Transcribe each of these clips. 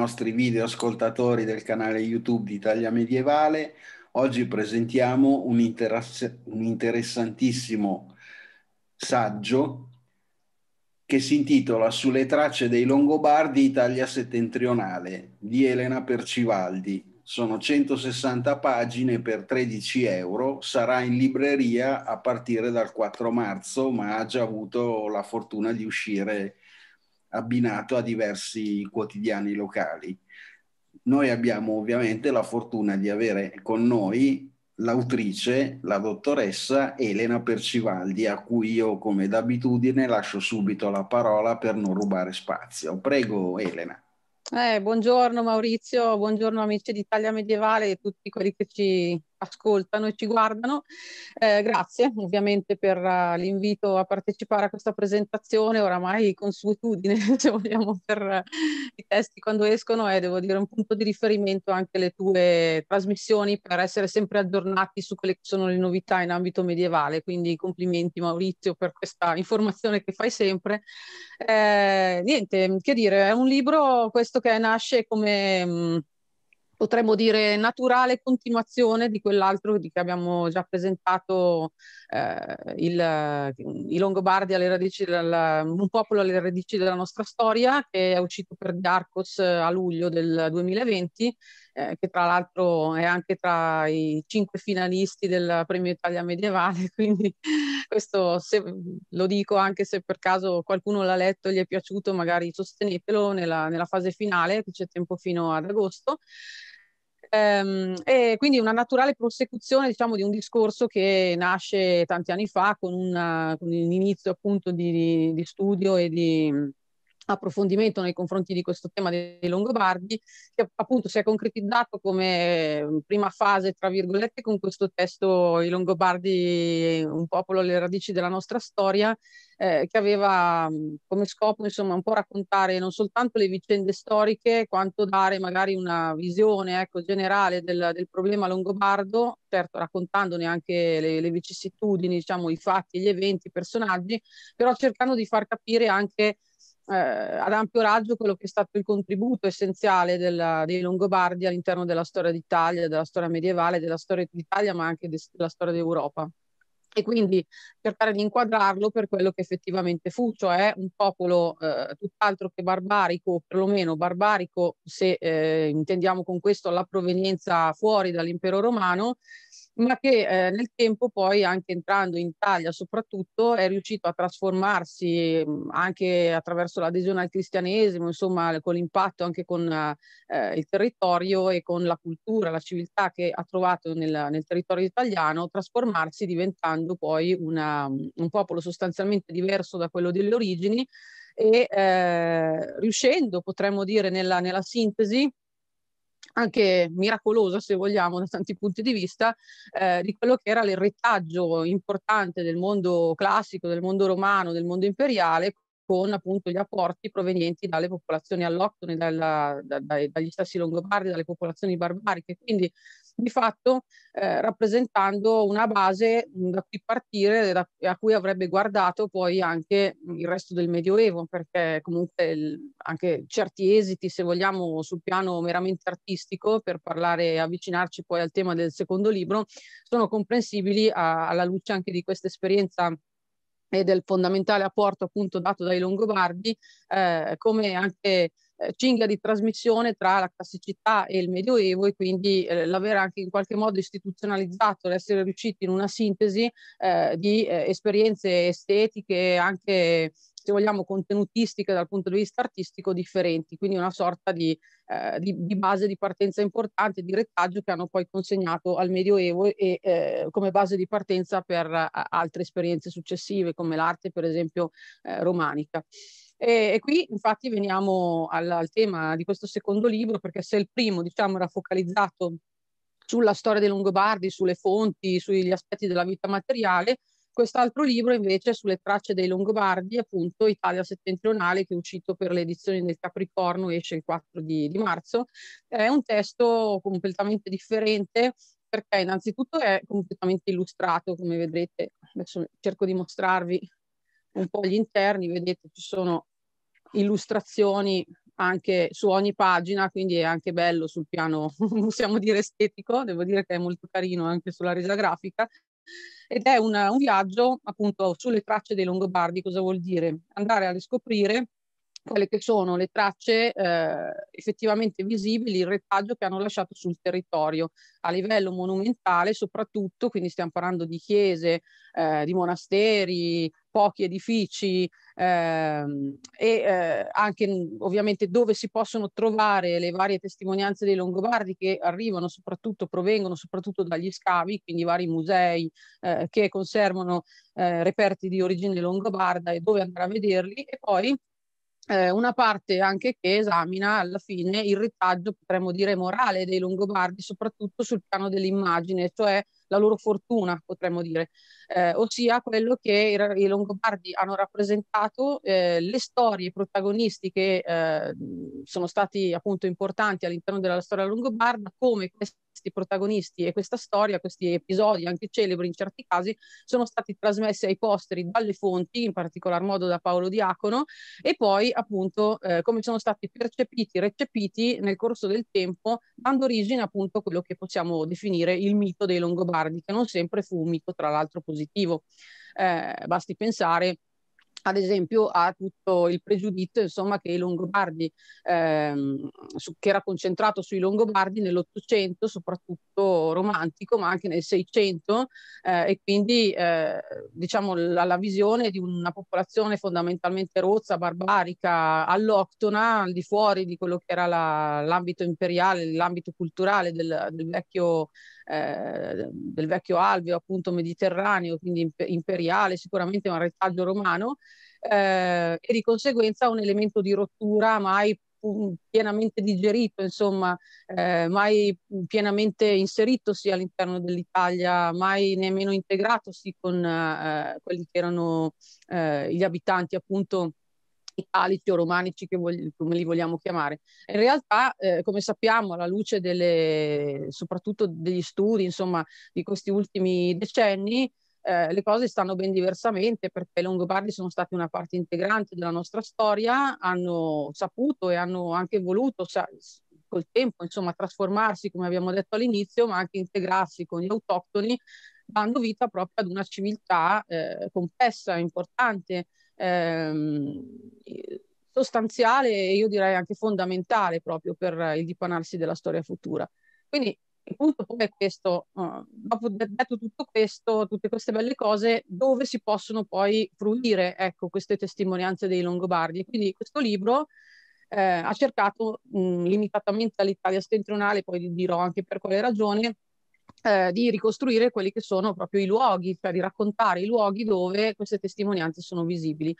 nostri video ascoltatori del canale YouTube di Italia Medievale. Oggi presentiamo un, interess- un interessantissimo saggio che si intitola Sulle tracce dei Longobardi Italia settentrionale di Elena Percivaldi. Sono 160 pagine per 13 euro, sarà in libreria a partire dal 4 marzo, ma ha già avuto la fortuna di uscire abbinato a diversi quotidiani locali. Noi abbiamo ovviamente la fortuna di avere con noi l'autrice, la dottoressa Elena Percivaldi, a cui io come d'abitudine lascio subito la parola per non rubare spazio. Prego Elena. Eh, buongiorno Maurizio, buongiorno amici d'Italia Medievale e tutti quelli che ci ascoltano e ci guardano. Eh, grazie ovviamente per uh, l'invito a partecipare a questa presentazione, oramai consuetudine se vogliamo per uh, i testi quando escono e devo dire un punto di riferimento anche le tue trasmissioni per essere sempre aggiornati su quelle che sono le novità in ambito medievale, quindi complimenti Maurizio per questa informazione che fai sempre. Eh, niente, che dire, è un libro questo che nasce come... Mh, mm, potremmo dire naturale continuazione di quell'altro di che abbiamo già presentato, eh, il, i Longobardi alle radici del, un popolo alle radici della nostra storia, che è uscito per Darkos eh, a luglio del 2020, eh, che tra l'altro è anche tra i cinque finalisti del premio Italia medievale, quindi questo se, lo dico anche se per caso qualcuno l'ha letto e gli è piaciuto, magari sostenetelo nella, nella fase finale, che c'è tempo fino ad agosto. Ehm, e quindi una naturale prosecuzione diciamo, di un discorso che nasce tanti anni fa con, una, con un inizio appunto di, di studio e di, approfondimento nei confronti di questo tema dei Longobardi, che appunto si è concretizzato come ehm, prima fase, tra virgolette, con questo testo I Longobardi, eh, un popolo alle radici della nostra storia, eh, che aveva mm, come scopo insomma un po' raccontare non soltanto le vicende storiche, quanto dare magari una visione ecco, generale del, del problema longobardo, certo raccontandone anche le, le vicissitudini, diciamo, i fatti, gli eventi, i personaggi, però cercando di far capire anche eh, ad ampio raggio quello che è stato il contributo essenziale della, dei Longobardi all'interno della storia d'Italia, della storia medievale, della storia d'Italia, ma anche de, della storia d'Europa. E quindi cercare di inquadrarlo per quello che effettivamente fu, cioè un popolo eh, tutt'altro che barbarico, o perlomeno barbarico, se eh, intendiamo con questo la provenienza fuori dall'impero romano, ma che eh, nel tempo poi anche entrando in Italia soprattutto è riuscito a trasformarsi mm, anche attraverso l'adesione al cristianesimo, insomma con l'impatto anche con eh, eh, il territorio e con la cultura, la civiltà che ha trovato nel, nel territorio italiano, trasformarsi diventando poi una, mm, un popolo sostanzialmente diverso da quello delle origini e eh, riuscendo, potremmo dire nella, nella sintesi, anche miracolosa se vogliamo da tanti punti di vista, eh, di quello che era l'erretaggio importante del mondo classico, del mondo romano, del mondo imperiale con appunto gli apporti provenienti dalle popolazioni alloctone, dalla, da, dai, dagli stessi longobardi, dalle popolazioni barbariche. Quindi di fatto eh, rappresentando una base da cui partire, da, a cui avrebbe guardato poi anche il resto del Medioevo, perché comunque il, anche certi esiti, se vogliamo, sul piano meramente artistico, per parlare e avvicinarci poi al tema del secondo libro, sono comprensibili a, alla luce anche di questa esperienza e eh, del fondamentale apporto appunto dato dai Longobardi, eh, come anche eh, cinghia di trasmissione tra la classicità e il Medioevo e quindi eh, l'aver anche in qualche modo istituzionalizzato, l'essere riusciti in una sintesi eh, di eh, esperienze estetiche anche se vogliamo contenutistiche dal punto di vista artistico differenti, quindi una sorta di, eh, di, di base di partenza importante, di retaggio che hanno poi consegnato al Medioevo e eh, come base di partenza per altre esperienze successive come l'arte per esempio romanica. E, e qui infatti veniamo al, al, tema di questo secondo libro, perché se il primo diciamo, era focalizzato sulla storia dei Longobardi, sulle fonti, sugli aspetti della vita materiale, quest'altro libro invece è sulle tracce dei Longobardi, appunto Italia settentrionale, che è uscito per le edizioni del Capricorno, esce il 4 di, di marzo. È un testo completamente differente perché innanzitutto è completamente illustrato, come vedrete, adesso cerco di mostrarvi un po' gli interni, vedete ci sono illustrazioni anche su ogni pagina, quindi è anche bello sul piano, possiamo dire estetico, devo dire che è molto carino anche sulla resa grafica. Ed è una, un viaggio appunto sulle tracce dei Longobardi, cosa vuol dire? Andare a riscoprire quelle che sono le tracce eh, effettivamente visibili, il retaggio che hanno lasciato sul territorio a livello monumentale soprattutto, quindi stiamo parlando di chiese, eh, di monasteri, pochi edifici, Ehm, e eh, anche mm, ovviamente dove si possono trovare le varie testimonianze dei Longobardi che arrivano soprattutto, provengono soprattutto dagli scavi, quindi vari musei eh, che conservano eh, reperti di origine longobarda e dove andare a vederli e poi eh, una parte anche che esamina alla fine il retaggio, potremmo dire, morale dei Longobardi, soprattutto sul piano dell'immagine, cioè la loro fortuna, potremmo dire eh, ossia quello che i, i Longobardi hanno rappresentato, eh, le storie, i protagonisti che eh, sono stati appunto importanti all'interno della storia longobarda, come questi protagonisti e questa storia, questi episodi anche celebri in certi casi, sono stati trasmessi ai posteri dalle fonti, in particolar modo da Paolo Diacono, e poi appunto eh, come sono stati percepiti, recepiti nel corso del tempo, dando origine appunto a quello che possiamo definire il mito dei Longobardi, che non sempre fu un mito tra l'altro positivo positivo. Eh, basti pensare ad esempio a tutto il pregiudizio insomma, che i Longobardi, ehm, su, che era concentrato sui Longobardi nell'Ottocento, soprattutto romantico, ma anche nel Seicento, eh, e quindi eh, diciamo la, la, visione di una popolazione fondamentalmente rozza, barbarica, alloctona, al di fuori di quello che era la, l'ambito imperiale, l'ambito culturale del, del vecchio eh, del vecchio alveo appunto mediterraneo, quindi imperiale, sicuramente un retaggio romano, eh, e di conseguenza un elemento di rottura mai pienamente digerito, insomma, eh, mai pienamente inseritosi all'interno dell'Italia, mai nemmeno integratosi con eh, quelli che erano eh, gli abitanti appunto italici o romanici, voglio, come li vogliamo chiamare. In realtà, eh, come sappiamo, alla luce delle, soprattutto degli studi insomma, di questi ultimi decenni, eh, le cose stanno ben diversamente perché i Longobardi sono stati una parte integrante della nostra storia, hanno saputo e hanno anche voluto sa- col tempo insomma, trasformarsi, come abbiamo detto all'inizio, ma anche integrarsi con gli autoctoni, dando vita proprio ad una civiltà eh, complessa, importante, ehm, sostanziale e io direi anche fondamentale proprio per il dipanarsi della storia futura. Quindi il punto è questo, uh, dopo detto tutto questo, tutte queste belle cose, dove si possono poi fruire ecco, queste testimonianze dei Longobardi. Quindi questo libro eh, ha cercato, mh, mm, limitatamente all'Italia settentrionale, poi dirò anche per quale ragione, eh, di ricostruire quelli che sono proprio i luoghi, cioè di raccontare i luoghi dove queste testimonianze sono visibili.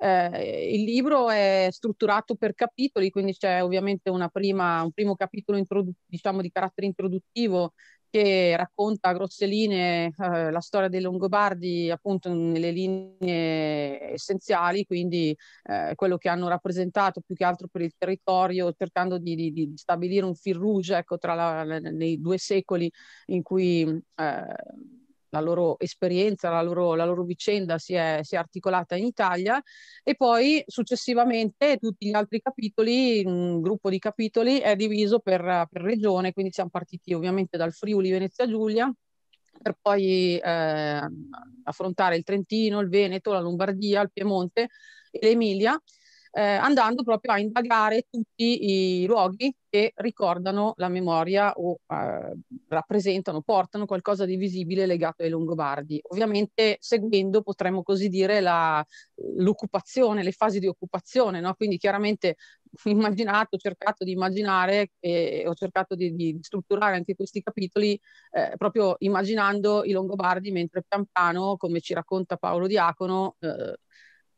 Eh, il libro è strutturato per capitoli, quindi c'è ovviamente prima, un primo capitolo introdu- diciamo di carattere introduttivo che racconta a grosse linee eh, la storia dei Longobardi appunto nelle linee essenziali, quindi eh, quello che hanno rappresentato più che altro per il territorio, cercando di, di, di stabilire un fil rouge ecco, tra la, nei due secoli in cui eh, la loro esperienza, la loro, la loro vicenda si è, si è, articolata in Italia e poi successivamente tutti gli altri capitoli, un gruppo di capitoli è diviso per, per regione, quindi siamo partiti ovviamente dal Friuli Venezia Giulia per poi eh, affrontare il Trentino, il Veneto, la Lombardia, il Piemonte e l'Emilia eh, andando proprio a indagare tutti i luoghi che ricordano la memoria o eh, rappresentano, portano qualcosa di visibile legato ai Longobardi. Ovviamente seguendo, potremmo così dire, la, l'occupazione, le fasi di occupazione, no? quindi chiaramente immaginato, ho cercato di immaginare e ho cercato di, di strutturare anche questi capitoli eh, proprio immaginando i Longobardi mentre pian piano, come ci racconta Paolo Diacono, eh,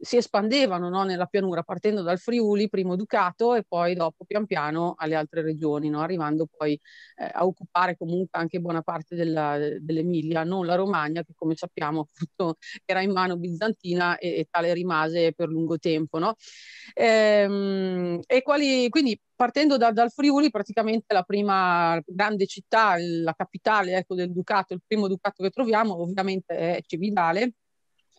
si espandevano no, nella pianura, partendo dal Friuli, primo Ducato e poi dopo pian piano alle altre regioni, no, arrivando poi eh, a occupare comunque anche buona parte della, dell'Emilia, non la Romagna che come sappiamo appunto, era in mano bizantina e, e tale rimase per lungo tempo. No? Ehm, e quali, quindi partendo da, dal Friuli, praticamente la prima grande città, la capitale ecco, del Ducato, il primo Ducato che troviamo ovviamente è Cividale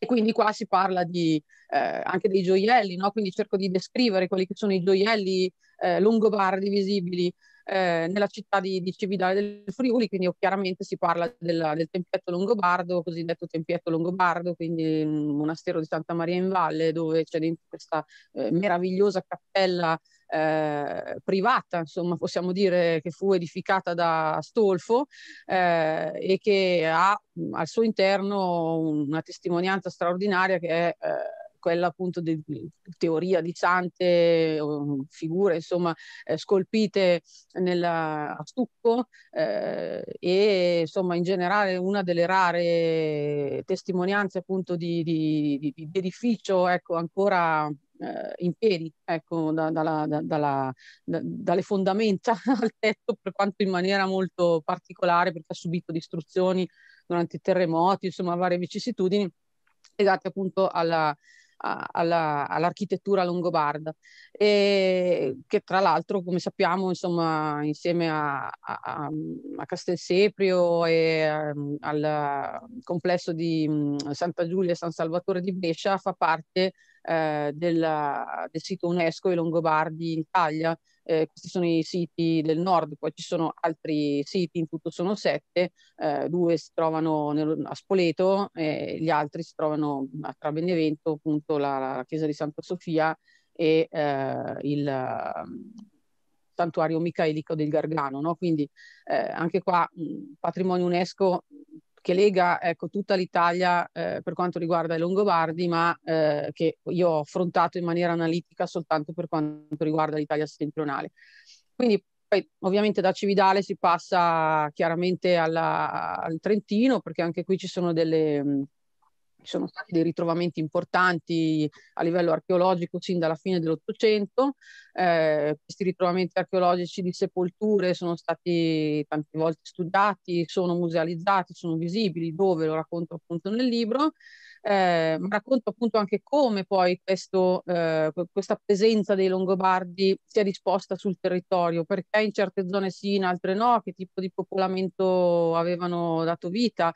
e quindi qua si parla di, eh, anche dei gioielli, no? quindi cerco di descrivere quelli che sono i gioielli eh, longobardi visibili eh, nella città di, di, Cividale del Friuli, quindi oh, chiaramente si parla della, del tempietto longobardo, cosiddetto tempietto longobardo, quindi il mm, monastero di Santa Maria in Valle, dove c'è dentro questa eh, meravigliosa cappella eh, privata, insomma possiamo dire che fu edificata da Stolfo eh, e che ha al suo interno una testimonianza straordinaria che è... Eh, quella appunto di teoria di Sante, figure insomma eh, scolpite nella, a stucco eh, e insomma in generale una delle rare testimonianze appunto di, di, di, di edificio ecco, ancora eh, in piedi ecco, da, dalla, da, dalla, da, dalle fondamenta al tetto, per quanto in maniera molto particolare, perché ha subito distruzioni durante i terremoti, insomma varie vicissitudini legate appunto alla, alla, all'architettura longobarda, e che tra l'altro, come sappiamo, insomma, insieme a, a, a mm, Castelseprio e a, ehm, al complesso di mm, Santa Giulia e San Salvatore di Brescia fa parte eh, del, del sito UNESCO e Longobardi in Italia eh, questi sono i siti del nord, poi ci sono altri siti, in tutto sono sette, eh, due si trovano nel, a Spoleto e gli altri si trovano a, tra Benevento, appunto la, la, chiesa di Santa Sofia e eh, il mm, santuario micaelico del Gargano, no? quindi eh, anche qua mh, mm, patrimonio UNESCO che lega ecco, tutta l'Italia eh, per quanto riguarda i Longobardi, ma eh, che io ho affrontato in maniera analitica soltanto per quanto riguarda l'Italia settentrionale. Quindi poi ovviamente da Cividale si passa chiaramente alla, al Trentino, perché anche qui ci sono delle ci sono stati dei ritrovamenti importanti a livello archeologico sin dalla fine dell'Ottocento. Eh, questi ritrovamenti archeologici di sepolture sono stati tante volte studiati, sono musealizzati, sono visibili, dove lo racconto appunto nel libro eh, racconto appunto anche come poi questo, eh, questa presenza dei Longobardi sia disposta sul territorio, perché in certe zone sì, in altre no, che tipo di popolamento avevano dato vita,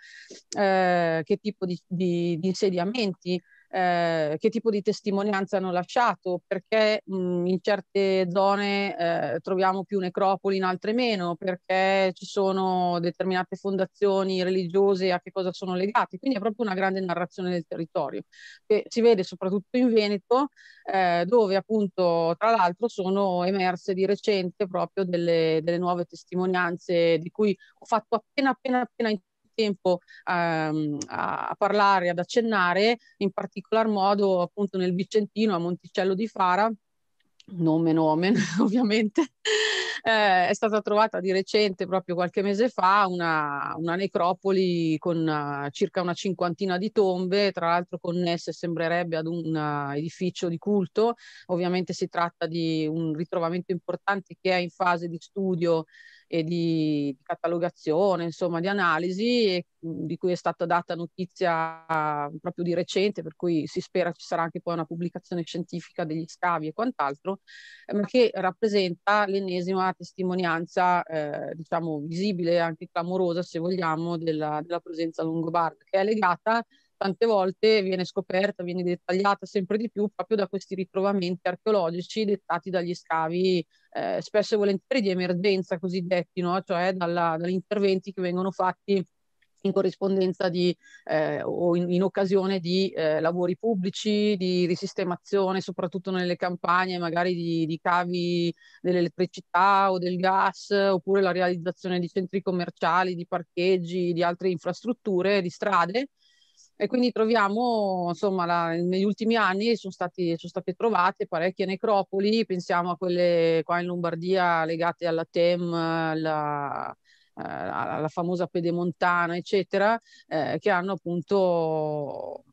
eh, che tipo di, di, di insediamenti. Eh, che tipo di testimonianza hanno lasciato, perché mh, mm, in certe zone eh, troviamo più necropoli, in altre meno, perché ci sono determinate fondazioni religiose a che cosa sono legate. Quindi è proprio una grande narrazione del territorio, che si vede soprattutto in Veneto, eh, dove appunto tra l'altro sono emerse di recente proprio delle, delle nuove testimonianze di cui ho fatto appena appena appena tempo ehm, a, a parlare, ad accennare, in particolar modo appunto nel Vicentino, a Monticello di Fara, nome nomen ovviamente, eh, è stata trovata di recente, proprio qualche mese fa, una, una necropoli con uh, circa una cinquantina di tombe, tra l'altro connesse sembrerebbe ad un uh, edificio di culto. Ovviamente si tratta di un ritrovamento importante che è in fase di studio e di, catalogazione, insomma di analisi e, di cui è stata data notizia proprio di recente, per cui si spera ci sarà anche poi una pubblicazione scientifica degli scavi e quant'altro, ma ehm, che rappresenta l'ennesima testimonianza, eh, diciamo, visibile e anche clamorosa, se vogliamo, della, della presenza longobarda, che è legata tante volte viene scoperta, viene dettagliata sempre di più proprio da questi ritrovamenti archeologici dettati dagli scavi, eh, spesso e volentieri di emergenza cosiddetti, no? cioè dalla, dagli interventi che vengono fatti in corrispondenza di, eh, o in, in, occasione di eh, lavori pubblici, di risistemazione, soprattutto nelle campagne, magari di, di, cavi dell'elettricità o del gas, oppure la realizzazione di centri commerciali, di parcheggi, di altre infrastrutture, di strade e quindi troviamo, insomma, la, negli ultimi anni sono, stati, sono, state trovate parecchie necropoli, pensiamo a quelle qua in Lombardia legate alla TEM, alla, eh, alla famosa pedemontana, eccetera, eh, che hanno appunto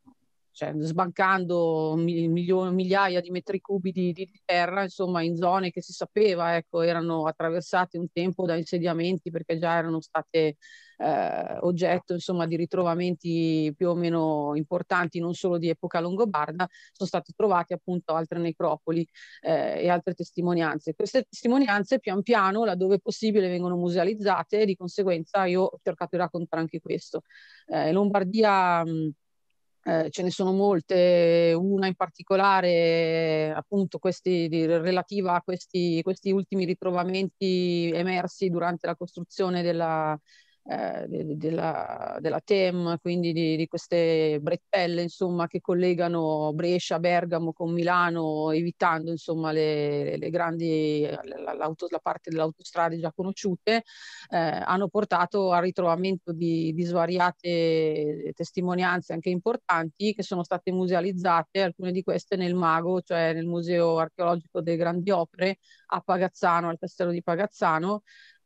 cioè, sbancando milio- migliaia di metri cubi di, di, terra, insomma, in zone che si sapeva ecco, erano attraversate un tempo da insediamenti perché già erano state eh, oggetto insomma, di ritrovamenti più o meno importanti, non solo di epoca longobarda, sono state trovate appunto altre necropoli eh, e altre testimonianze. Queste testimonianze pian piano, laddove possibile, vengono musealizzate e di conseguenza io ho cercato di raccontare anche questo. Eh, Lombardia. Mh, eh, ce ne sono molte, una in particolare appunto questi, di, relativa a questi, questi ultimi ritrovamenti emersi durante la costruzione della, eh, della, della TEM, quindi di, di, queste bretelle insomma, che collegano Brescia, Bergamo con Milano, evitando insomma, le, le grandi, la parte delle autostrade già conosciute, eh, hanno portato al ritrovamento di, di, svariate testimonianze anche importanti che sono state musealizzate, alcune di queste nel Mago, cioè nel Museo Archeologico delle Grandi Opere a Pagazzano, al Castello di Pagazzano,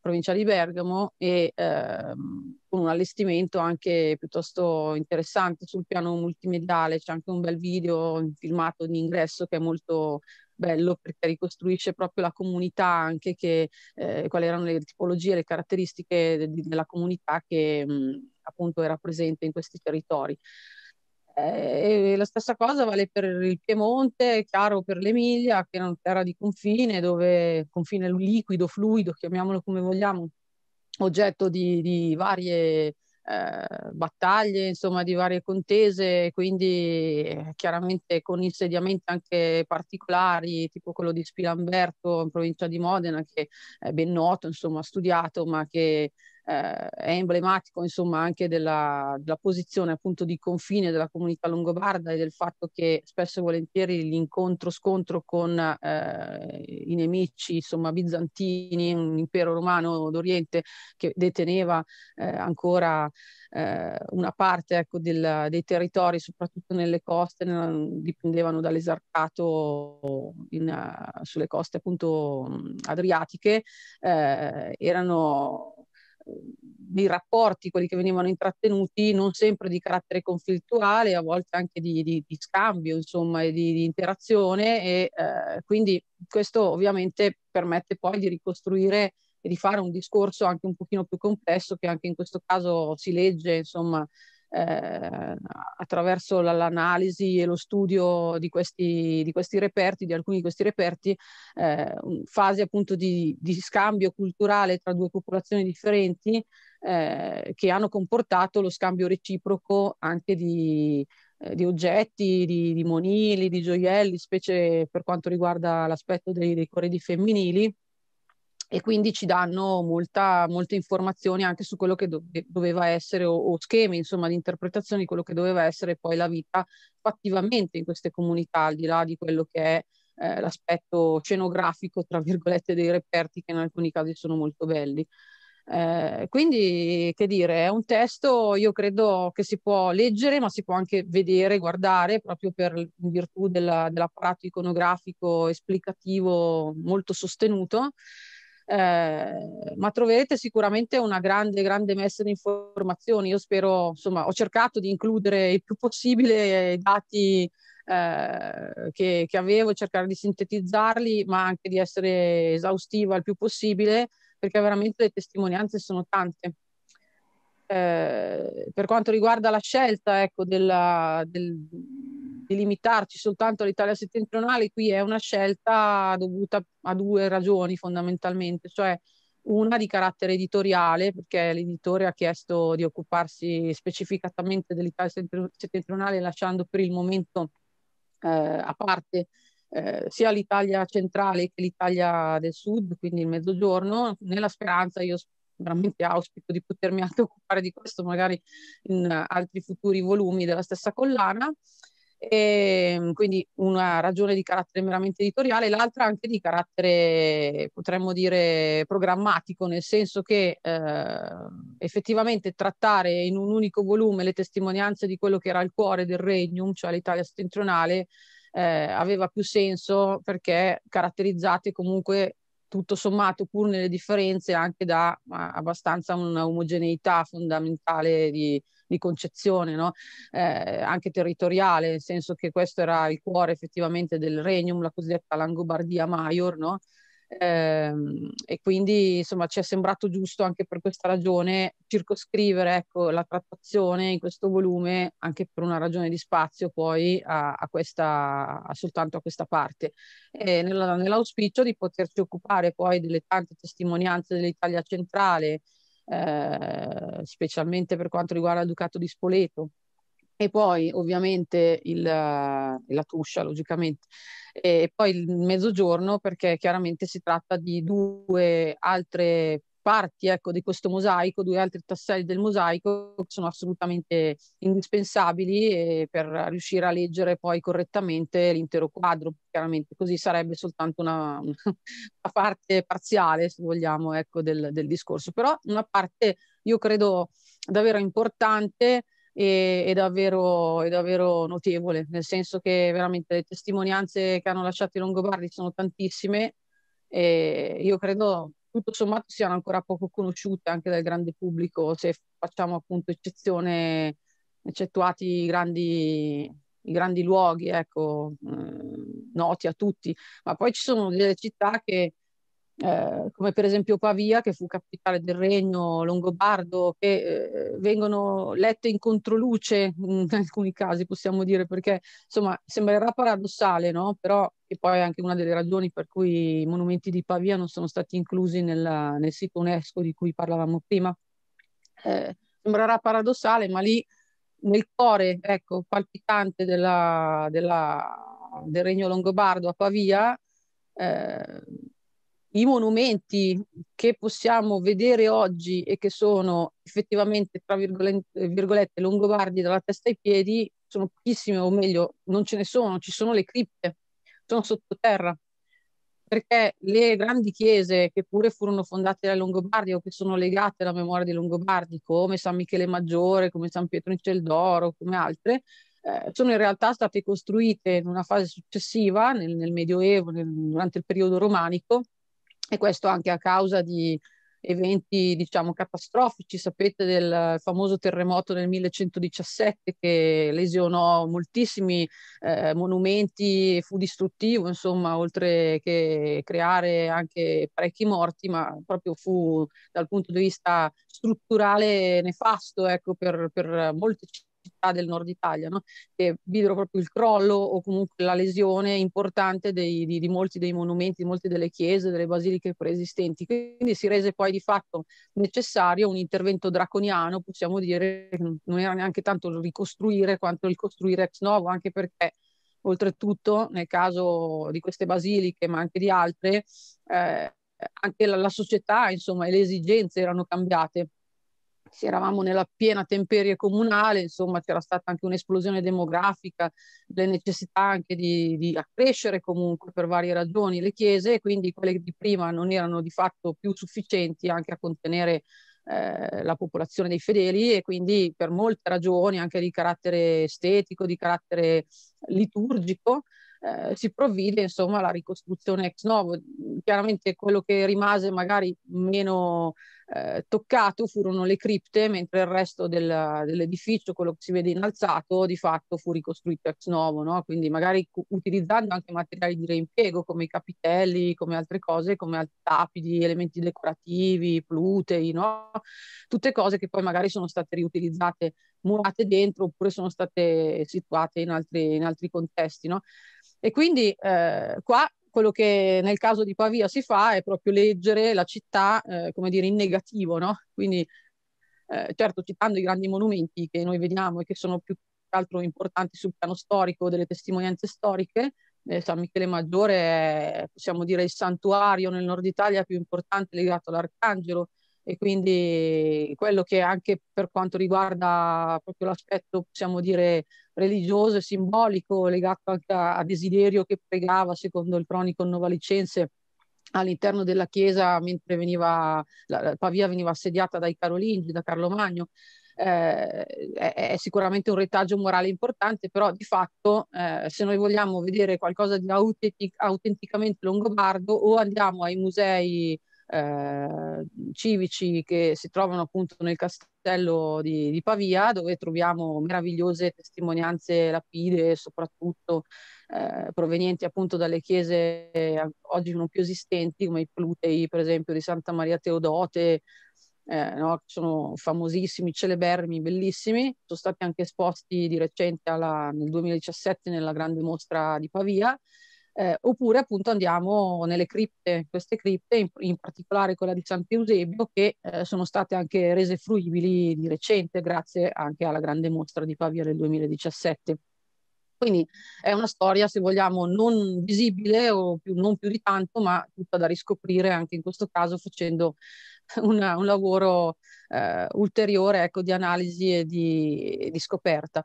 provincia di Bergamo e ehm, con un allestimento anche piuttosto interessante sul piano multimediale, c'è anche un bel video, filmato di ingresso che è molto bello perché ricostruisce proprio la comunità, anche che, eh, quali erano le tipologie, le caratteristiche de- della comunità che mh, mm, appunto era presente in questi territori. Eh, la stessa cosa vale per il Piemonte, è chiaro per l'Emilia, che è una terra di confine, dove confine liquido, fluido, chiamiamolo come vogliamo, oggetto di, di varie eh, battaglie, insomma, di varie contese, quindi eh, chiaramente con insediamenti anche particolari, tipo quello di Spilamberto in provincia di Modena, che è ben noto, insomma, studiato, ma che eh, è emblematico insomma anche della, della, posizione appunto di confine della comunità longobarda e del fatto che spesso e volentieri l'incontro scontro con eh, i nemici insomma bizantini, un impero romano d'Oriente che deteneva eh, ancora eh, una parte ecco, del, dei territori, soprattutto nelle coste, dipendevano dall'esarcato in, sulle coste appunto adriatiche, eh, erano dei rapporti, quelli che venivano intrattenuti, non sempre di carattere conflittuale, a volte anche di, di, di scambio, insomma, e di, di interazione. E eh, quindi questo ovviamente permette poi di ricostruire e di fare un discorso anche un pochino più complesso che anche in questo caso si legge, insomma, eh, attraverso l'analisi e lo studio di questi, di questi, reperti, di alcuni di questi reperti, eh, fasi appunto di, di, scambio culturale tra due popolazioni differenti eh, che hanno comportato lo scambio reciproco anche di, eh, di oggetti, di, monili, di gioielli, specie per quanto riguarda l'aspetto dei, dei corredi femminili e quindi ci danno molta, molte informazioni anche su quello che doveva essere o, o schemi, insomma, di interpretazione di quello che doveva essere poi la vita fattivamente in queste comunità, al di là di quello che è eh, l'aspetto scenografico, tra virgolette, dei reperti che in alcuni casi sono molto belli. Eh, quindi, che dire, è un testo, io credo che si può leggere, ma si può anche vedere, guardare, proprio per, in virtù della, dell'apparato iconografico esplicativo molto sostenuto. Eh, ma troverete sicuramente una grande, grande messa di informazioni. Io spero, insomma, ho cercato di includere il più possibile i dati eh, che, che, avevo, cercare di sintetizzarli, ma anche di essere esaustiva il più possibile, perché veramente le testimonianze sono tante. Eh, per quanto riguarda la scelta ecco, della, del, di limitarci soltanto all'Italia settentrionale qui è una scelta dovuta a due ragioni fondamentalmente, cioè una di carattere editoriale, perché l'editore ha chiesto di occuparsi specificatamente dell'Italia settentrionale lasciando per il momento eh, a parte eh, sia l'Italia centrale che l'Italia del sud, quindi il mezzogiorno, nella speranza io veramente auspico di potermi anche occupare di questo magari in altri futuri volumi della stessa collana e, ehm, quindi una ragione di carattere meramente editoriale, l'altra anche di carattere, potremmo dire, programmatico, nel senso che eh, effettivamente trattare in un unico volume le testimonianze di quello che era il cuore del regnum, cioè l'Italia settentrionale, eh, aveva più senso perché caratterizzate comunque tutto sommato, pur nelle differenze, anche da abbastanza una fondamentale di, di concezione, no? eh, anche territoriale, nel senso che questo era il cuore effettivamente del regnum, la cosiddetta Langobardia Maior, no? Eh, e quindi insomma ci è sembrato giusto anche per questa ragione circoscrivere ecco, la trattazione in questo volume anche per una ragione di spazio poi a, a questa, a soltanto a questa parte e nell'auspicio di poterci occupare poi delle tante testimonianze dell'Italia centrale eh, specialmente per quanto riguarda il Ducato di Spoleto. E poi ovviamente il, eh, la Tuscia, logicamente, e poi il Mezzogiorno, perché chiaramente si tratta di due altre parti ecco, di questo mosaico, due altri tasselli del mosaico che sono assolutamente indispensabili eh, per riuscire a leggere poi correttamente l'intero quadro. Chiaramente così sarebbe soltanto una, una parte parziale, se vogliamo, ecco, del, del discorso. Però una parte, io credo, davvero importante e, davvero, è davvero notevole, nel senso che veramente le testimonianze che hanno lasciato i Longobardi sono tantissime e io credo tutto sommato siano ancora poco conosciute anche dal grande pubblico, se facciamo appunto eccezione, eccettuati i grandi, i grandi luoghi, ecco, eh, noti a tutti, ma poi ci sono delle città che eh, come per esempio Pavia, che fu capitale del regno longobardo, che eh, vengono lette in controluce in alcuni casi, possiamo dire, perché insomma sembrerà paradossale, no? però che poi è anche una delle ragioni per cui i monumenti di Pavia non sono stati inclusi nella, nel sito UNESCO di cui parlavamo prima. Eh, sembrerà paradossale, ma lì nel cuore ecco, palpitante della, della, del regno longobardo a Pavia, eh, i monumenti che possiamo vedere oggi e che sono effettivamente, tra virgolette, longobardi dalla testa ai piedi, sono pochissime, o meglio, non ce ne sono, ci sono le cripte, sono sottoterra, perché le grandi chiese che pure furono fondate dai Longobardi o che sono legate alla memoria dei Longobardi, come San Michele Maggiore, come San Pietro in Celdoro, come altre, eh, sono in realtà state costruite in una fase successiva, nel, nel Medioevo, nel, durante il periodo romanico, e questo anche a causa di eventi diciamo catastrofici, sapete del famoso terremoto del 1117 che lesionò moltissimi eh, monumenti, fu distruttivo, insomma, oltre che creare anche parecchi morti, ma proprio fu dal punto di vista strutturale nefasto ecco, per, per molte città città del nord Italia, no? che videro proprio il crollo o comunque la lesione importante dei, di, di, molti dei monumenti, di molte delle chiese, delle basiliche preesistenti. Quindi si rese poi di fatto necessario un intervento draconiano, possiamo dire, non era neanche tanto il ricostruire quanto il costruire ex novo, anche perché oltretutto nel caso di queste basiliche, ma anche di altre, eh, anche la, la società insomma, e le esigenze erano cambiate eravamo nella piena temperie comunale, insomma c'era stata anche un'esplosione demografica, le necessità anche di, di accrescere comunque per varie ragioni le chiese e quindi quelle di prima non erano di fatto più sufficienti anche a contenere eh, la popolazione dei fedeli e quindi per molte ragioni anche di carattere estetico, di carattere liturgico, eh, si provvide insomma alla ricostruzione ex novo. Chiaramente quello che rimase magari meno eh, toccato furono le cripte, mentre il resto del, dell'edificio, quello che si vede innalzato, di fatto fu ricostruito ex novo, no? quindi magari utilizzando anche materiali di reimpiego come i capitelli, come altre cose, come altri tapidi, elementi decorativi, plutei, no? tutte cose che poi magari sono state riutilizzate, murate dentro oppure sono state situate in altri, in altri contesti. No? E quindi eh, qua quello che nel caso di Pavia si fa è proprio leggere la città, eh, come dire, in negativo, no? Quindi, eh, certo, citando i grandi monumenti che noi vediamo e che sono più che altro importanti sul piano storico, delle testimonianze storiche, eh, San Michele Maggiore è, possiamo dire, il santuario nel nord Italia più importante legato all'Arcangelo, e quindi quello che anche per quanto riguarda proprio l'aspetto, possiamo dire, religioso e simbolico, legato anche a, a desiderio che pregava, secondo il cronico Novalicense, all'interno della chiesa mentre veniva, la, Pavia veniva assediata dai Carolingi, da Carlo Magno. Eh, è, è, sicuramente un retaggio morale importante, però di fatto eh, se noi vogliamo vedere qualcosa di autentic autenticamente longobardo o andiamo ai musei eh, civici che si trovano appunto nel castello di, di Pavia, dove troviamo meravigliose testimonianze lapide, soprattutto eh, provenienti appunto dalle chiese eh, oggi non più esistenti, come i Plutei, per esempio, di Santa Maria Teodote. Eh, no? sono famosissimi, celebermi, bellissimi, sono stati anche esposti di recente alla, nel 2017 nella grande mostra di Pavia eh, oppure appunto andiamo nelle cripte, queste cripte, in, in particolare quella di Sant'Eusebio, che eh, sono state anche rese fruibili di recente grazie anche alla grande mostra di Pavia del 2017. Quindi è una storia, se vogliamo, non visibile o più, non più di tanto, ma tutta da riscoprire anche in questo caso facendo una, un lavoro eh, ulteriore ecco, di analisi e di, di scoperta.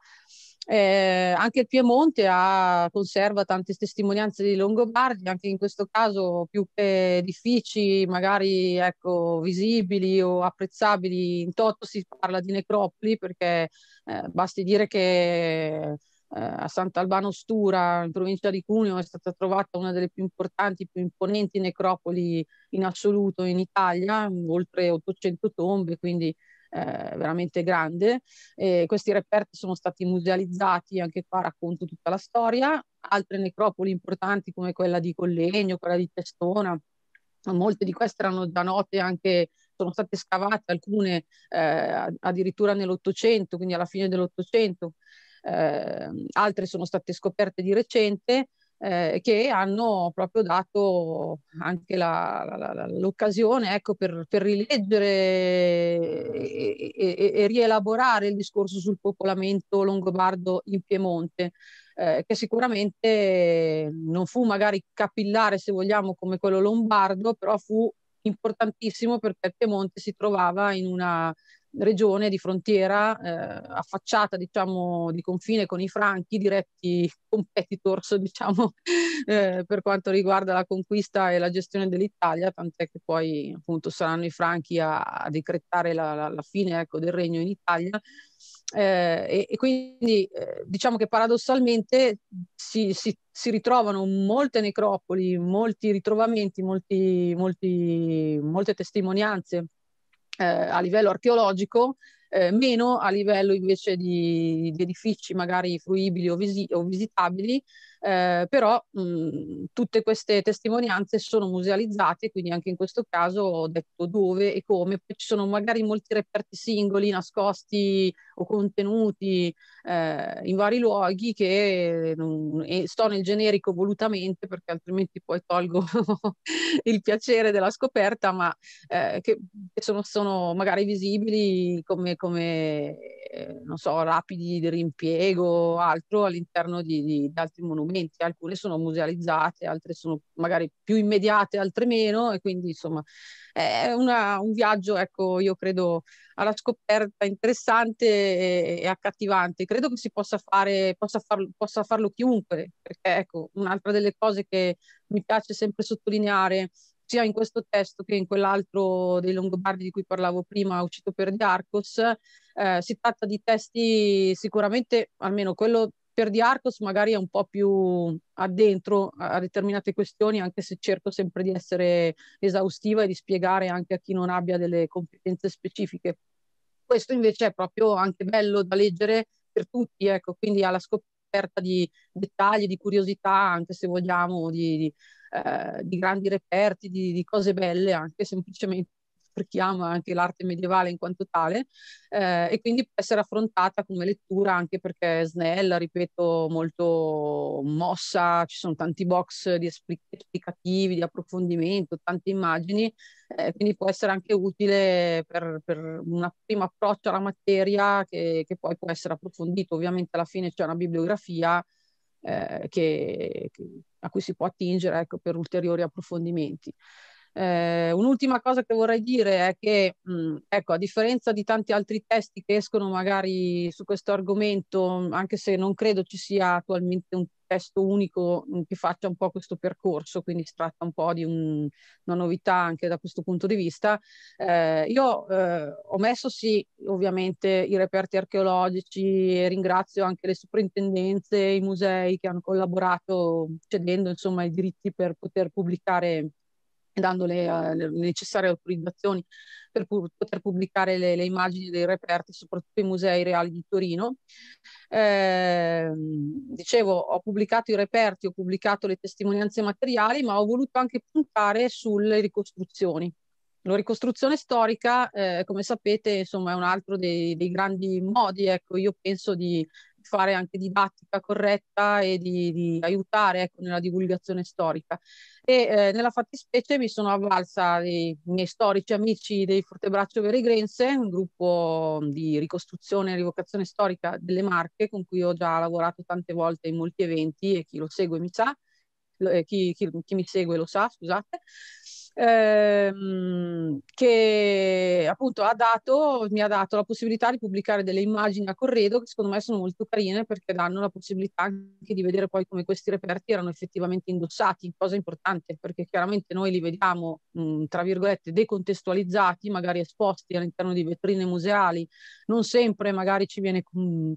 Eh, anche il Piemonte ha, conserva tante testimonianze di Longobardi, anche in questo caso più che edifici magari ecco, visibili o apprezzabili, in toto si parla di necropoli perché eh, basti dire che eh, a Sant'Albano Stura, in provincia di Cuneo, è stata trovata una delle più importanti, più imponenti necropoli in assoluto in Italia, oltre 800 tombe, quindi eh, veramente grande. E questi reperti sono stati musealizzati, anche qua racconto tutta la storia. Altre necropoli importanti come quella di Collegno, quella di Testona, molte di queste erano già note anche sono state scavate alcune eh, addirittura nell'Ottocento, quindi alla fine dell'Ottocento, eh, altre sono state scoperte di recente eh, che hanno proprio dato anche l'occasione ecco, per, per, rileggere e, e, e, rielaborare il discorso sul popolamento longobardo in Piemonte. Eh, che sicuramente non fu magari capillare, se vogliamo, come quello lombardo, però fu importantissimo perché Piemonte si trovava in una regione di frontiera eh, affacciata diciamo di confine con i franchi diretti competitors diciamo eh, per quanto riguarda la conquista e la gestione dell'Italia tant'è che poi appunto saranno i franchi a, a decretare la, la, la fine ecco, del regno in Italia eh, e, e, quindi eh, diciamo che paradossalmente si, si, si, ritrovano molte necropoli, molti ritrovamenti, molti, molti, molte testimonianze eh, a livello archeologico, eh, meno a livello invece di, di edifici magari fruibili o, visi- o visitabili, eh, però mh, mhmm, tutte queste testimonianze sono musealizzate, quindi anche in questo caso ho detto dove e come, poi ci sono magari molti reperti singoli nascosti o contenuti eh, in vari luoghi che non, sto nel generico volutamente perché altrimenti poi tolgo il piacere della scoperta, ma eh, che, che sono, sono, magari visibili come, come eh, non so, rapidi di rimpiego o altro all'interno di, di, di altri monumenti strumenti, alcune sono musealizzate, altre sono magari più immediate, altre meno, e quindi insomma è una, un viaggio, ecco, io credo alla scoperta interessante e, e accattivante. Credo che si possa fare, possa, farlo, possa farlo chiunque, perché ecco, un'altra delle cose che mi piace sempre sottolineare sia in questo testo che in quell'altro dei Longobardi di cui parlavo prima, uscito per Diarcos, eh, si tratta di testi sicuramente, almeno quello per di Arcos magari è un po' più addentro a determinate questioni, anche se cerco sempre di essere esaustiva e di spiegare anche a chi non abbia delle competenze specifiche. Questo invece è proprio anche bello da leggere per tutti, ecco, quindi alla scoperta di dettagli, di curiosità, anche se vogliamo, di, di, eh, di grandi reperti, di, di cose belle, anche semplicemente perché anche l'arte medievale in quanto tale, eh, e quindi può essere affrontata come lettura anche perché è snella, ripeto, molto mossa, ci sono tanti box di esplicativi, di approfondimento, tante immagini, eh, quindi può essere anche utile per, per un primo approccio alla materia che, che poi può essere approfondito. Ovviamente alla fine c'è una bibliografia. Eh, che, che, a cui si può attingere ecco, per ulteriori approfondimenti. Eh, un'ultima cosa che vorrei dire è che, mh, mm, ecco, a differenza di tanti altri testi che escono magari su questo argomento, anche se non credo ci sia attualmente un testo unico mm, che faccia un po' questo percorso, quindi si tratta un po' di un, una novità anche da questo punto di vista. Eh, io eh, ho messo sì, ovviamente, i reperti archeologici e ringrazio anche le soprintendenze, i musei che hanno collaborato cedendo insomma i diritti per poter pubblicare dando le, eh, le necessarie autorizzazioni per pu- poter pubblicare le, le, immagini dei reperti, soprattutto i musei reali di Torino. Eh, dicevo, ho pubblicato i reperti, ho pubblicato le testimonianze materiali, ma ho voluto anche puntare sulle ricostruzioni. La ricostruzione storica, eh, come sapete, insomma, è un altro dei, dei grandi modi, ecco, io penso di fare anche didattica corretta e di, di aiutare ecco, nella divulgazione storica e eh, nella fattispecie mi sono avvalsa dei miei storici amici dei Fortebraccio Veregrense, un gruppo di ricostruzione e rivocazione storica delle Marche con cui ho già lavorato tante volte in molti eventi e chi lo segue mi sa, eh, chi, chi, chi mi segue lo sa, scusate, ehm, che appunto ha dato, mi ha dato la possibilità di pubblicare delle immagini a corredo che secondo me sono molto carine perché danno la possibilità anche di vedere poi come questi reperti erano effettivamente indossati, cosa importante perché chiaramente noi li vediamo mh, mm, tra virgolette decontestualizzati, magari esposti all'interno di vetrine museali, non sempre magari ci viene mh, mm,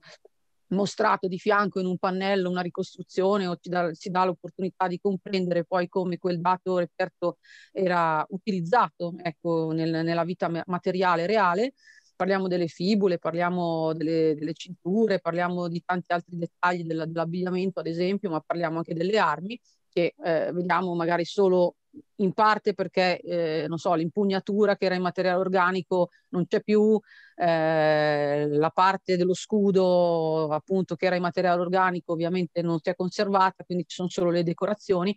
mostrato di fianco in un pannello una ricostruzione o ci dà, si dà l'opportunità di comprendere poi come quel dato reperto era utilizzato ecco, nel, nella vita materiale reale. Parliamo delle fibule, parliamo delle, delle cinture, parliamo di tanti altri dettagli della, dell'abbigliamento, ad esempio, ma parliamo anche delle armi che eh, vediamo magari solo in parte perché, eh, non so, l'impugnatura che era in materiale organico non c'è più, eh, la parte dello scudo appunto che era in materiale organico ovviamente non si è conservata, quindi ci sono solo le decorazioni.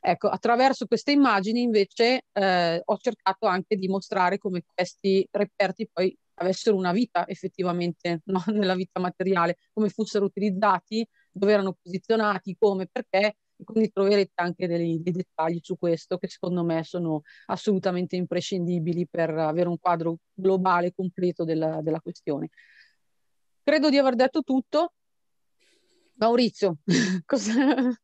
Ecco, attraverso queste immagini invece eh, ho cercato anche di mostrare come questi reperti poi avessero una vita effettivamente no? nella vita materiale, come fossero utilizzati, dove erano posizionati, come, perché quindi troverete anche dei, dei, dettagli su questo che secondo me sono assolutamente imprescindibili per avere un quadro globale completo della, della questione. Credo di aver detto tutto. Maurizio, cosa...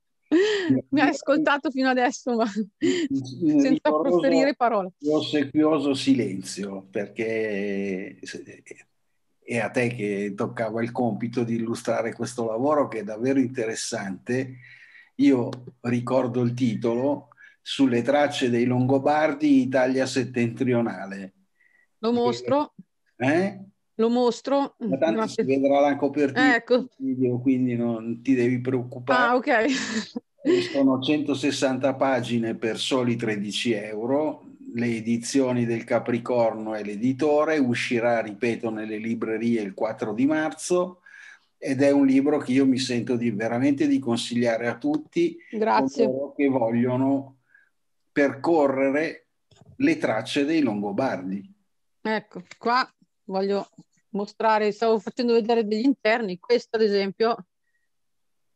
mi hai ascoltato fino adesso, ma senza proferire parole. Un ossequioso silenzio, perché è a te che toccava il compito di illustrare questo lavoro che è davvero interessante io ricordo il titolo, sulle tracce dei Longobardi Italia settentrionale. Lo mostro? Eh? Lo mostro? Mm, ma tanto Ma... si vedrà la copertina ecco. video, quindi non ti devi preoccupare. Ah, ok. Sono 160 pagine per soli 13 euro, le edizioni del Capricorno e l'editore, uscirà, ripeto, nelle librerie il 4 di marzo ed è un libro che io mi sento di, veramente di consigliare a tutti Grazie. coloro che vogliono percorrere le tracce dei Longobardi. Ecco, qua voglio mostrare, stavo facendo vedere degli interni, questo ad esempio,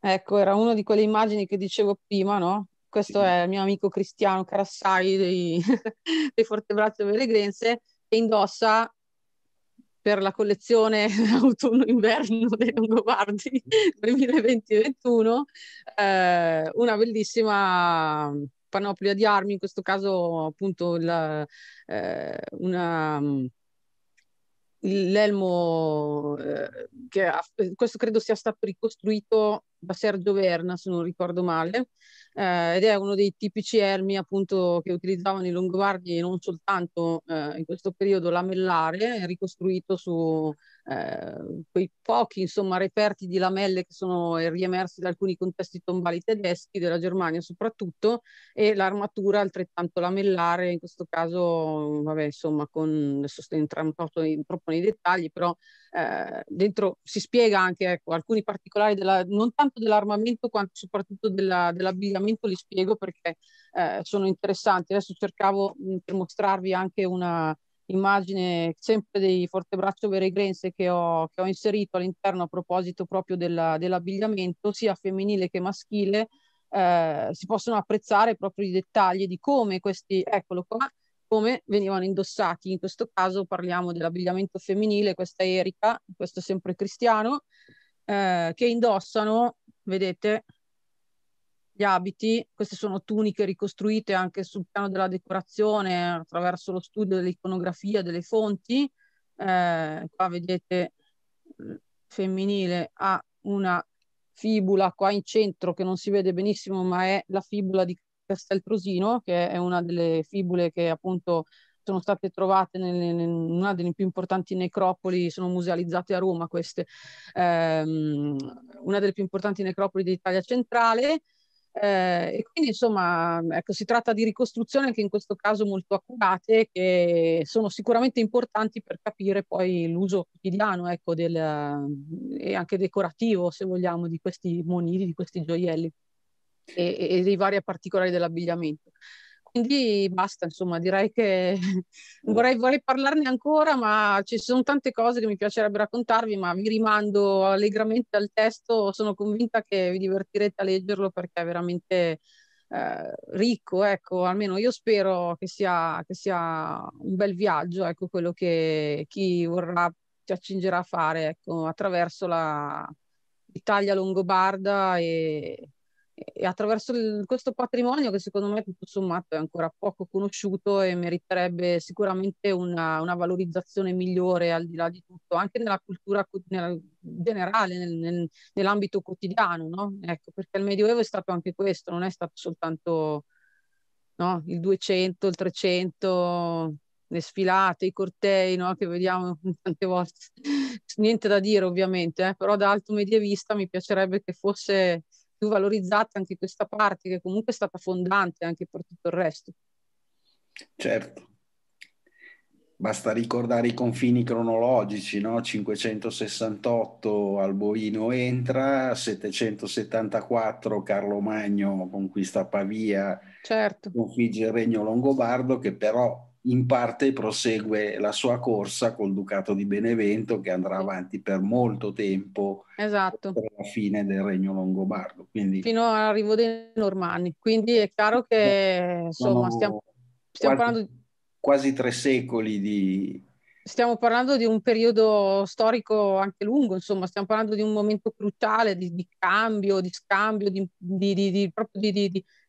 ecco, era una di quelle immagini che dicevo prima, no? Questo sì. è il mio amico Cristiano Carassai dei, dei Fortebraccio Velegrense, che indossa per la collezione autunno-inverno dei Longobardi 2020-2021, eh, una bellissima panoplia di armi, in questo caso appunto la, eh, una, l'elmo eh, che ha, questo credo sia stato ricostruito Sergio Verna, se non ricordo male, eh, ed è uno dei tipici ermi appunto che utilizzavano i longobardi e non soltanto eh, in questo periodo lamellare, ricostruito su, eh, quei pochi insomma, reperti di lamelle che sono riemersi da alcuni contesti tombali tedeschi, della Germania soprattutto, e l'armatura altrettanto lamellare, in questo caso, vabbè, insomma, con, adesso sto entrando troppo nei dettagli, però eh, dentro si spiega anche ecco, alcuni particolari, della, non tanto dell'armamento quanto soprattutto della, dell'abbigliamento, li spiego perché eh, sono interessanti. Adesso cercavo mh, mm, per mostrarvi anche una immagine sempre dei Fortebraccio Veregrense che ho, che ho inserito all'interno a proposito proprio della, dell'abbigliamento, sia femminile che maschile, eh, si possono apprezzare proprio i dettagli di come questi, eccolo qua, come venivano indossati. In questo caso parliamo dell'abbigliamento femminile, questa Erika, questo sempre Cristiano, eh, che indossano, vedete, gli abiti, queste sono tuniche ricostruite anche sul piano della decorazione attraverso lo studio dell'iconografia, delle fonti. Eh, qua vedete mm, femminile ha una fibula qua in centro che non si vede benissimo, ma è la fibula di Casteltrosino, che è una delle fibule che appunto sono state trovate in una delle più importanti necropoli, sono musealizzate a Roma queste, ehm, una delle più importanti necropoli d'Italia centrale, eh, e quindi insomma ecco, si tratta di ricostruzioni anche in questo caso molto accurate che sono sicuramente importanti per capire poi l'uso quotidiano ecco, del, eh, e anche decorativo se vogliamo di questi monili, di questi gioielli e, e dei vari particolari dell'abbigliamento quindi basta, insomma, direi che eh. vorrei, vorrei, parlarne ancora, ma ci sono tante cose che mi piacerebbe raccontarvi, ma vi rimando allegramente al testo, sono convinta che vi divertirete a leggerlo perché è veramente eh, ricco, ecco, almeno io spero che sia, che sia un bel viaggio, ecco, quello che chi vorrà si accingerà a fare, ecco, attraverso la Italia longobarda e e attraverso il, questo patrimonio che secondo me tutto sommato è ancora poco conosciuto e meriterebbe sicuramente una, una valorizzazione migliore al di là di tutto, anche nella cultura nel, generale, nel, nel, nell'ambito quotidiano, no? ecco, perché il Medioevo è stato anche questo, non è stato soltanto no, il 200, il 300, le sfilate, i cortei no, che vediamo tante volte. Niente da dire ovviamente, eh, però da alto medievista mi piacerebbe che fosse più valorizzate anche questa parte che comunque è stata fondante anche per tutto il resto. Certo. Basta ricordare i confini cronologici, no? 568 Alboino entra, 774 Carlo Magno conquista Pavia, certo. configge il regno longobardo che però in parte prosegue la sua corsa col Ducato di Benevento che andrà avanti per molto tempo esatto. per la fine del Regno Longobardo. Quindi... Fino all'arrivo dei Normanni. Quindi è chiaro che insomma, stiamo, stiamo quasi, parlando di... quasi tre secoli di... Stiamo parlando di un periodo storico anche lungo, insomma, stiamo parlando di un momento cruciale di, di cambio, di scambio, di, di, di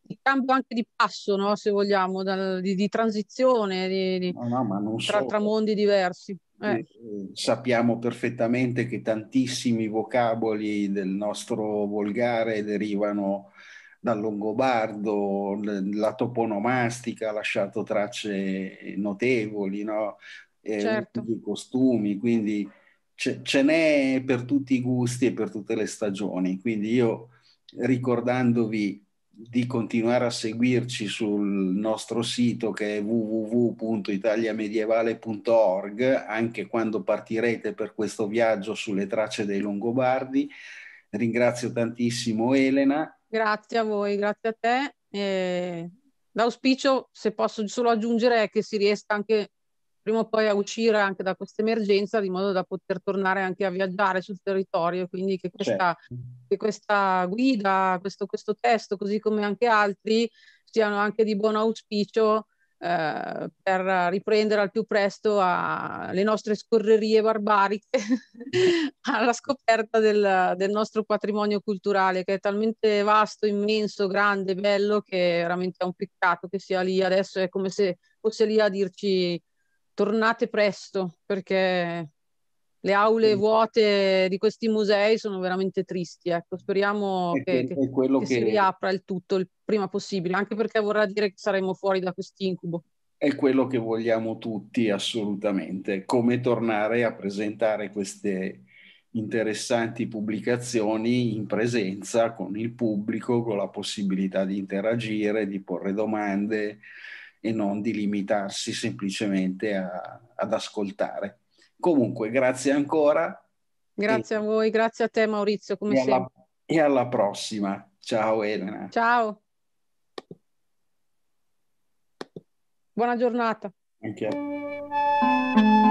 il cambio anche di passo, no? se vogliamo, dal, di, di, transizione di, di, no, no, tra, so. tra, mondi diversi. Eh. eh. Sappiamo perfettamente che tantissimi vocaboli del nostro volgare derivano dal longobardo, la toponomastica ha lasciato tracce notevoli, no? eh, certo. i costumi, quindi ce, ce n'è per tutti i gusti e per tutte le stagioni. Quindi io ricordandovi di continuare a seguirci sul nostro sito che è www.italiamedievale.org anche quando partirete per questo viaggio sulle tracce dei Longobardi. Ringrazio tantissimo Elena. Grazie a voi, grazie a te. Eh, l'auspicio, se posso solo aggiungere, è che si riesca anche prima o poi a uscire anche da questa emergenza di modo da poter tornare anche a viaggiare sul territorio quindi che questa, certo. che questa guida, questo, questo, testo, così come anche altri, siano anche di buon auspicio eh, per riprendere al più presto a, le nostre scorrerie barbariche alla scoperta del, del nostro patrimonio culturale che è talmente vasto, immenso, grande, bello che veramente è un peccato che sia lì adesso, è come se fosse lì a dirci tornate presto perché le aule vuote di questi musei sono veramente tristi. Ecco. Speriamo è che, che, che, che, si riapra il tutto il prima possibile, anche perché vorrà dire che saremo fuori da quest'incubo. È quello che vogliamo tutti assolutamente, come tornare a presentare queste interessanti pubblicazioni in presenza con il pubblico, con la possibilità di interagire, di porre domande, e non di limitarsi semplicemente a, ad ascoltare. Comunque, grazie ancora. Grazie e, a voi, grazie a te Maurizio, come e sempre. Alla, e alla prossima. Ciao Elena. Ciao. Buona giornata. Anche a...